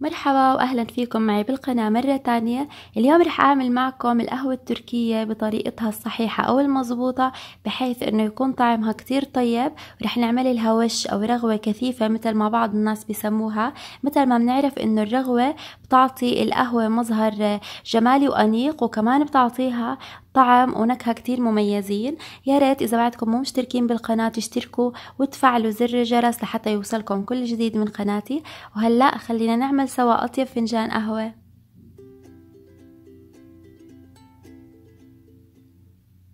مرحبا واهلا فيكم معي بالقناة مرة تانية اليوم رح اعمل معكم القهوة التركية بطريقتها الصحيحة او المظبوطة بحيث انه يكون طعمها كتير طيب ورح نعمل لها وش او رغوة كثيفة مثل ما بعض الناس بيسموها مثل ما بنعرف انه الرغوة بتعطي القهوة مظهر جمالي وأنيق وكمان بتعطيها طعم ونكهة كتير مميزين يا ريت إذا بعدكم مو مشتركين بالقناة تشتركوا وتفعلوا زر الجرس لحتى يوصلكم كل جديد من قناتي وهلأ خلينا نعمل سوا أطيب فنجان قهوة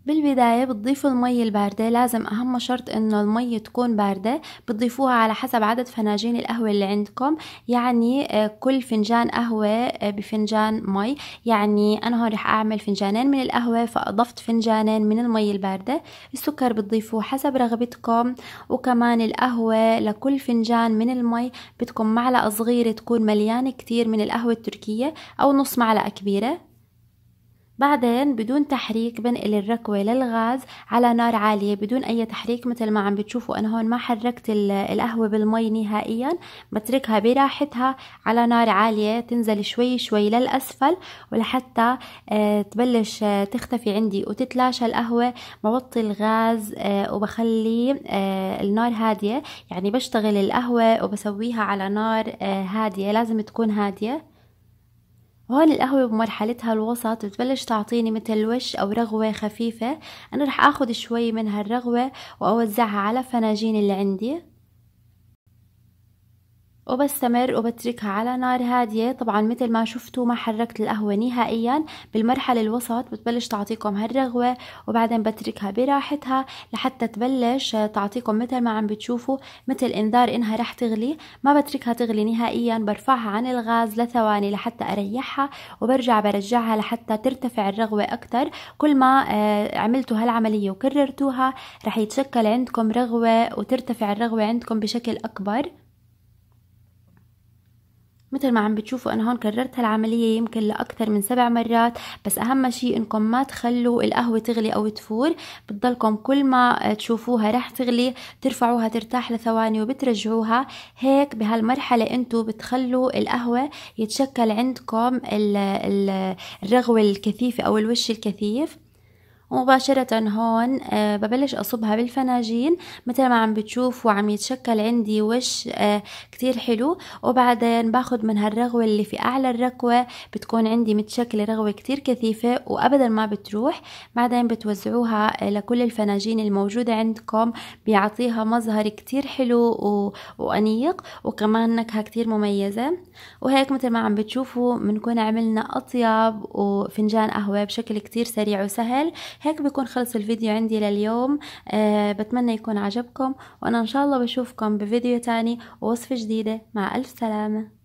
بالبداية بتضيفوا المي الباردة لازم أهم شرط إنه المي تكون باردة بتضيفوها على حسب عدد فناجين القهوة اللي عندكم يعني آه، كل فنجان قهوة آه، بفنجان مي يعني أنا هون رح أعمل فنجانين من القهوة فأضفت فنجانين من المي الباردة السكر بتضيفوه حسب رغبتكم وكمان القهوة لكل فنجان من المي بدكم معلقة صغيرة تكون مليانة كتير من القهوة التركية أو نص معلقة كبيرة بعدين بدون تحريك بنقل الركوة للغاز على نار عالية بدون أي تحريك مثل ما عم بتشوفوا أنا هون ما حركت القهوة بالمي نهائيا بتركها براحتها على نار عالية تنزل شوي شوي للأسفل ولحتى آه، تبلش آه، تختفي عندي وتتلاشى القهوة بوطي الغاز آه، وبخلي النار هادية يعني بشتغل القهوة وبسويها على نار هادية لازم تكون هادية وهون القهوة بمرحلتها الوسط بتبلش تعطيني مثل وش أو رغوة خفيفة أنا رح أخد شوي من هالرغوة وأوزعها على فناجين اللي عندي وبستمر وبتركها على نار هادية طبعا مثل ما شفتوا ما حركت القهوة نهائيا بالمرحلة الوسط بتبلش تعطيكم هالرغوة وبعدين بتركها براحتها لحتى تبلش تعطيكم مثل ما عم بتشوفوا مثل انذار انها رح تغلي ما بتركها تغلي نهائيا برفعها عن الغاز لثواني لحتى اريحها وبرجع برجعها لحتى ترتفع الرغوة اكتر كل ما آه، عملتوا هالعملية وكررتوها رح يتشكل عندكم رغوة وترتفع الرغوة عندكم بشكل اكبر مثل ما عم بتشوفوا أنا هون كررت هالعملية يمكن لأكثر من سبع مرات بس أهم شيء إنكم ما تخلوا القهوة تغلي أو تفور بتضلكم كل ما آه، تشوفوها رح تغلي ترفعوها ترتاح لثواني وبترجعوها هيك بهالمرحلة انتم بتخلوا القهوة يتشكل عندكم الرغوة الكثيفة أو الوش الكثيف ومباشرة هون آه، ببلش أصبها بالفناجين مثل ما عم بتشوفوا عم يتشكل عندي وش آه، كتير حلو وبعدين باخد من هالرغوة اللي في أعلى الركوة بتكون عندي متشكلة رغوة كتير كثيفة وأبدا ما بتروح بعدين بتوزعوها آه، لكل الفناجين الموجودة عندكم بيعطيها مظهر كتير حلو و... وأنيق وكمان نكهة كتير مميزة وهيك مثل ما عم بتشوفوا بنكون عملنا أطيب وفنجان قهوة بشكل كتير سريع وسهل هيك بيكون خلص الفيديو عندي لليوم أه بتمنى يكون عجبكم وانا ان شاء الله بشوفكم بفيديو تاني ووصفة جديدة مع الف سلامة